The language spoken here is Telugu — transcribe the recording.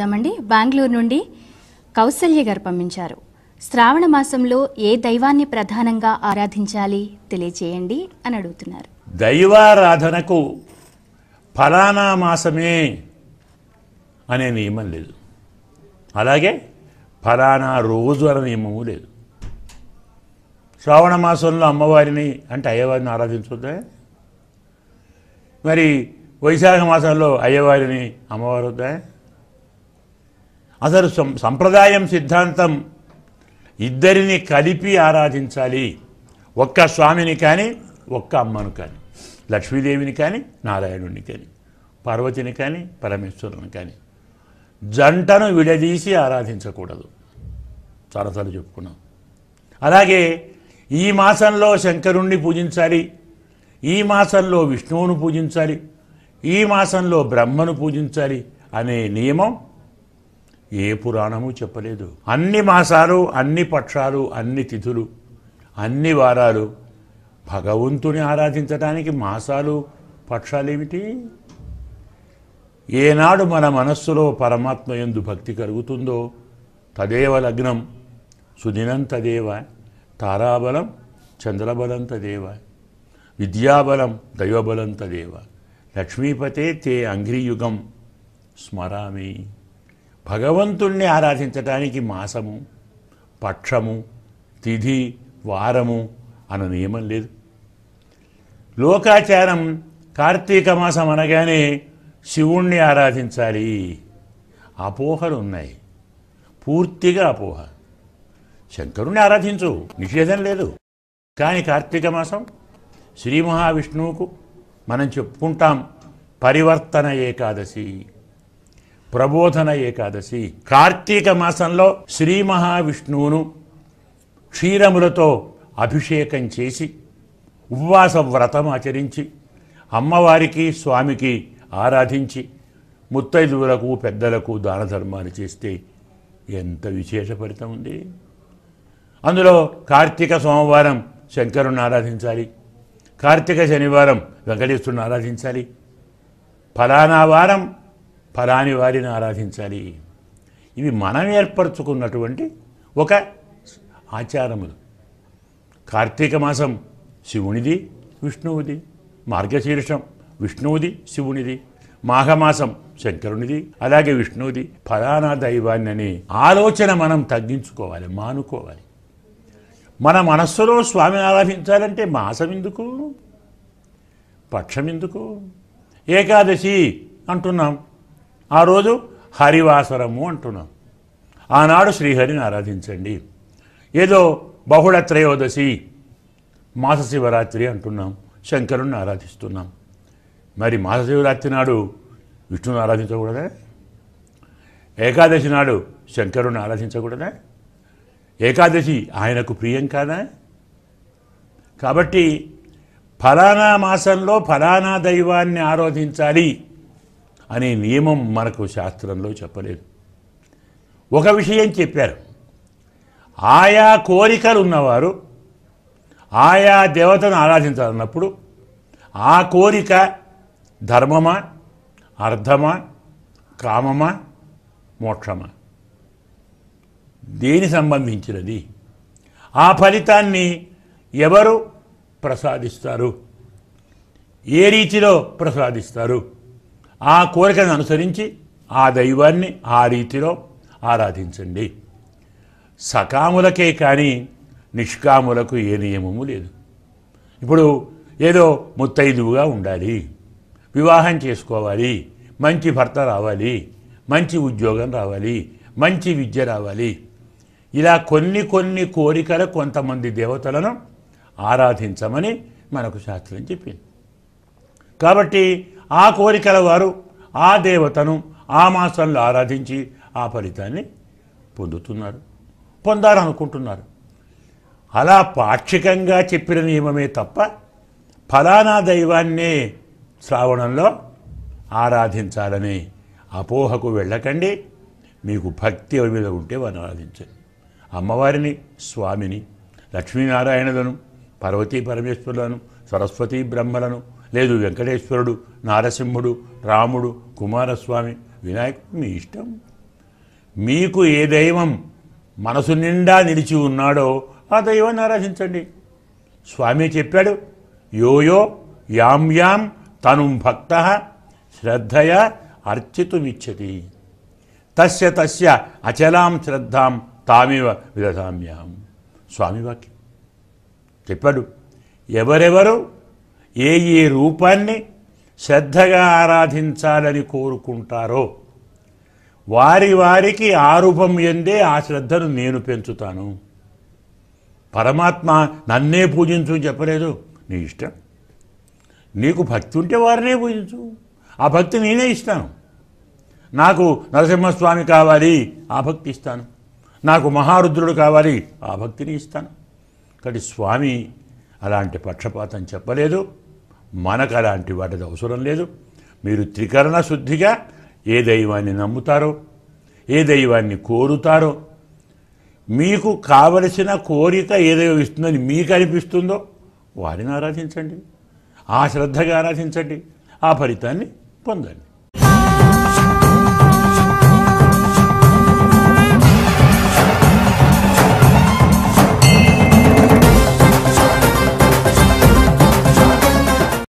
దామండి బెంగళూరు నుండి కౌసల్య గారు పంపించారు శ్రావణ మాసంలో ఏ దైవాన్ని ప్రధానంగా ఆరాధించాలి తెలియచేయండి అని అడుగుతున్నారు దైవారాధనకు ఫలానా మాసమే అనే నియమం లేదు అలాగే ఫలానా రోజు అనే నియమము లేదు శ్రావణ మాసంలో అమ్మవారిని అంటే అయ్యవారిని ఆరాధించొద్దా మరి వైశాఖ మాసంలో అయ్యవారిని అమ్మవారు వద్దా అసలు సంప్రదాయం సిద్ధాంతం ఇద్దరిని కలిపి ఆరాధించాలి ఒక్క స్వామిని కానీ ఒక్క అమ్మను కానీ లక్ష్మీదేవిని కానీ నారాయణుడిని కానీ పార్వతిని కానీ పరమేశ్వరుని కానీ జంటను విడదీసి ఆరాధించకూడదు చాలాసార్లు చెప్పుకున్నాం అలాగే ఈ మాసంలో శంకరుణ్ణి పూజించాలి ఈ మాసంలో విష్ణువును పూజించాలి ఈ మాసంలో బ్రహ్మను పూజించాలి అనే నియమం ఏ పురాణము చెప్పలేదు అన్ని మాసాలు అన్ని పక్షాలు అన్ని తిథులు అన్ని వారాలు భగవంతుని ఆరాధించడానికి మాసాలు పక్షాలు ఏమిటి ఏనాడు మన మనస్సులో పరమాత్మ ఎందు భక్తి కలుగుతుందో తదేవ లగ్నం సుదినం తదేవ తారాబలం చంద్రబలం తదేవ విద్యాబలం దైవబలం తదేవ లక్ష్మీపతే తే అంగ్రియుగం స్మరామి భగవంతుణ్ణి ఆరాధించటానికి మాసము పక్షము తిథి వారము అన్న నియమం లేదు లోకాచారం కార్తీక మాసం అనగానే శివుణ్ణి ఆరాధించాలి అపోహలు ఉన్నాయి పూర్తిగా అపోహ శంకరుణ్ణి ఆరాధించు నిషేధం లేదు కానీ కార్తీక మాసం శ్రీ మహావిష్ణువుకు మనం చెప్పుకుంటాం పరివర్తన ఏకాదశి ప్రబోధన ఏకాదశి కార్తీక మాసంలో శ్రీ మహావిష్ణువును క్షీరములతో అభిషేకం చేసి ఉపవాస వ్రతం ఆచరించి అమ్మవారికి స్వామికి ఆరాధించి ముత్తైదువులకు పెద్దలకు దాన ధర్మాలు చేస్తే ఎంత విశేష ఫలితం ఉంది అందులో కార్తీక సోమవారం శంకరుణ్ణి ఆరాధించాలి కార్తీక శనివారం వెంకటేశ్వరుని ఆరాధించాలి ఫలానా వారం ఫలాని వారిని ఆరాధించాలి ఇవి మనం ఏర్పరచుకున్నటువంటి ఒక ఆచారములు కార్తీక మాసం శివునిది విష్ణువుది మార్గశీర్షం విష్ణువుది శివునిది మాఘమాసం శంకరునిది అలాగే విష్ణువుది ఫలానా దైవాన్ని అని ఆలోచన మనం తగ్గించుకోవాలి మానుకోవాలి మన మనస్సులో స్వామిని ఆరాధించాలంటే మాసం ఎందుకు పక్షం ఎందుకు ఏకాదశి అంటున్నాం ఆ రోజు హరివాసరము అంటున్నాం ఆనాడు శ్రీహరిని ఆరాధించండి ఏదో బహుళ త్రయోదశి మాస శివరాత్రి అంటున్నాం శంకరుణ్ణి ఆరాధిస్తున్నాం మరి మాస శివరాత్రి నాడు విష్ణుని ఆరాధించకూడదా ఏకాదశి నాడు శంకరుణ్ణి ఆరాధించకూడదా ఏకాదశి ఆయనకు ప్రియం కాదా కాబట్టి ఫలానా మాసంలో ఫలానా దైవాన్ని ఆరాధించాలి అనే నియమం మనకు శాస్త్రంలో చెప్పలేదు ఒక విషయం చెప్పారు ఆయా కోరికలు ఉన్నవారు ఆయా దేవతను ఆరాధించాలన్నప్పుడు ఆ కోరిక ధర్మమా అర్థమా కామమా మోక్షమా దేని సంబంధించినది ఆ ఫలితాన్ని ఎవరు ప్రసాదిస్తారు ఏ రీతిలో ప్రసాదిస్తారు ఆ కోరికను అనుసరించి ఆ దైవాన్ని ఆ రీతిలో ఆరాధించండి సకాములకే కానీ నిష్కాములకు ఏ నియమము లేదు ఇప్పుడు ఏదో ముత్తైదువుగా ఉండాలి వివాహం చేసుకోవాలి మంచి భర్త రావాలి మంచి ఉద్యోగం రావాలి మంచి విద్య రావాలి ఇలా కొన్ని కొన్ని కోరికలు కొంతమంది దేవతలను ఆరాధించమని మనకు శాస్త్రం చెప్పింది కాబట్టి ఆ కోరికల వారు ఆ దేవతను ఆ మాసంలో ఆరాధించి ఆ ఫలితాన్ని పొందుతున్నారు పొందాలనుకుంటున్నారు అలా పాక్షికంగా చెప్పిన నియమమే తప్ప ఫలానా దైవాన్నే శ్రావణంలో ఆరాధించాలని అపోహకు వెళ్ళకండి మీకు భక్తి మీద ఉంటే వారిని ఆరాధించండి అమ్మవారిని స్వామిని లక్ష్మీనారాయణులను పార్వతీ పరమేశ్వరులను సరస్వతీ బ్రహ్మలను లేదు వెంకటేశ్వరుడు నారసింహుడు రాముడు కుమారస్వామి వినాయకుడు మీ ఇష్టం మీకు ఏ దైవం మనసు నిండా నిలిచి ఉన్నాడో ఆ దైవాన్ని ఆరాధించండి స్వామి చెప్పాడు యోయో యాం యాం తను భక్త శ్రద్ధయ అర్చితుమిచ్చతి తస్య తస్య అచలాం శ్రద్ధాం తామివ విదధామ్యాం స్వామివాక్యం చెప్పాడు ఎవరెవరు ఏ ఏ రూపాన్ని శ్రద్ధగా ఆరాధించాలని కోరుకుంటారో వారి వారికి ఆ రూపం ఎందే ఆ శ్రద్ధను నేను పెంచుతాను పరమాత్మ నన్నే పూజించు చెప్పలేదు నీ ఇష్టం నీకు భక్తి ఉంటే వారినే పూజించు ఆ భక్తి నేనే ఇస్తాను నాకు నరసింహస్వామి కావాలి ఆ భక్తి ఇస్తాను నాకు మహారుద్రుడు కావాలి ఆ భక్తిని ఇస్తాను కాబట్టి స్వామి అలాంటి పక్షపాతం చెప్పలేదు మనకు అలాంటి వాటిది అవసరం లేదు మీరు త్రికరణ శుద్ధిగా ఏ దైవాన్ని నమ్ముతారో ఏ దైవాన్ని కోరుతారో మీకు కావలసిన కోరిక ఏదైనా ఇస్తుందని మీకు అనిపిస్తుందో వారిని ఆరాధించండి ఆ శ్రద్ధగా ఆరాధించండి ఆ ఫలితాన్ని పొందండి